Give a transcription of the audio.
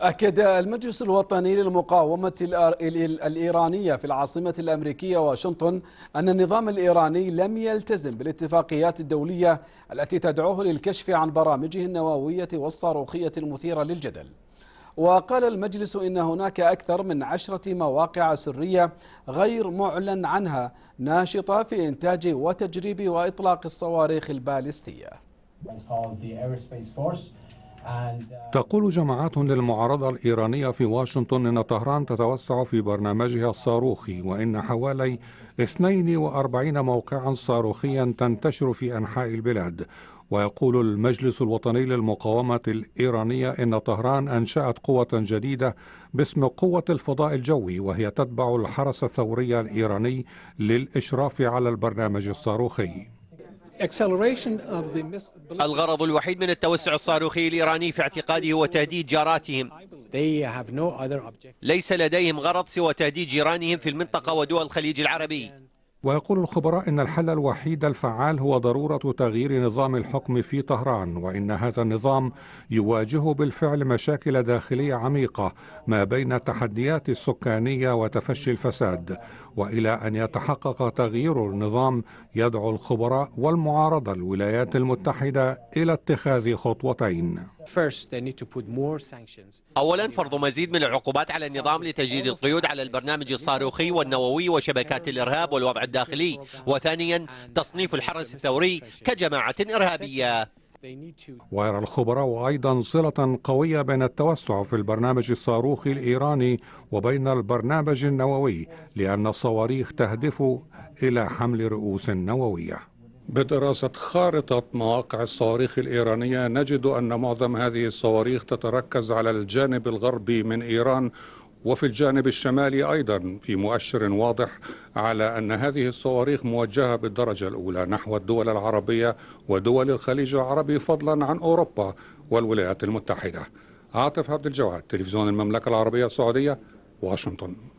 أكد المجلس الوطني للمقاومة الإيرانية في العاصمة الأمريكية واشنطن أن النظام الإيراني لم يلتزم بالاتفاقيات الدولية التي تدعوه للكشف عن برامجه النووية والصاروخية المثيرة للجدل وقال المجلس إن هناك أكثر من عشرة مواقع سرية غير معلن عنها ناشطة في إنتاج وتجريب وإطلاق الصواريخ البالستية Uh, تقول جماعات للمعارضة الإيرانية في واشنطن أن طهران تتوسع في برنامجها الصاروخي وأن حوالي 42 موقعا صاروخيا تنتشر في أنحاء البلاد ويقول المجلس الوطني للمقاومة الإيرانية إن طهران أنشأت قوة جديدة باسم قوة الفضاء الجوي وهي تتبع الحرس الثوري الإيراني للإشراف على البرنامج الصاروخي الغرض الوحيد من التوسع الصاروخي الإيراني في اعتقاده هو تهديد جاراتهم ليس لديهم غرض سوى تهديد جيرانهم في المنطقة ودول الخليج العربي ويقول الخبراء إن الحل الوحيد الفعال هو ضرورة تغيير نظام الحكم في طهران وإن هذا النظام يواجه بالفعل مشاكل داخلية عميقة ما بين التحديات السكانية وتفشي الفساد وإلى أن يتحقق تغيير النظام يدعو الخبراء والمعارضة الولايات المتحدة إلى اتخاذ خطوتين أولا فرض مزيد من العقوبات على النظام لتجديد القيود على البرنامج الصاروخي والنووي وشبكات الإرهاب والوضع الداخلي وثانيا تصنيف الحرس الثوري كجماعة إرهابية ويرى الخبراء أيضا صلة قوية بين التوسع في البرنامج الصاروخي الإيراني وبين البرنامج النووي لأن الصواريخ تهدف إلى حمل رؤوس نووية بدراسة خارطة مواقع الصواريخ الإيرانية نجد أن معظم هذه الصواريخ تتركز على الجانب الغربي من إيران وفي الجانب الشمالي أيضا في مؤشر واضح على أن هذه الصواريخ موجهة بالدرجة الأولى نحو الدول العربية ودول الخليج العربي فضلا عن أوروبا والولايات المتحدة عاطف عبد الجواد تلفزيون المملكة العربية السعودية واشنطن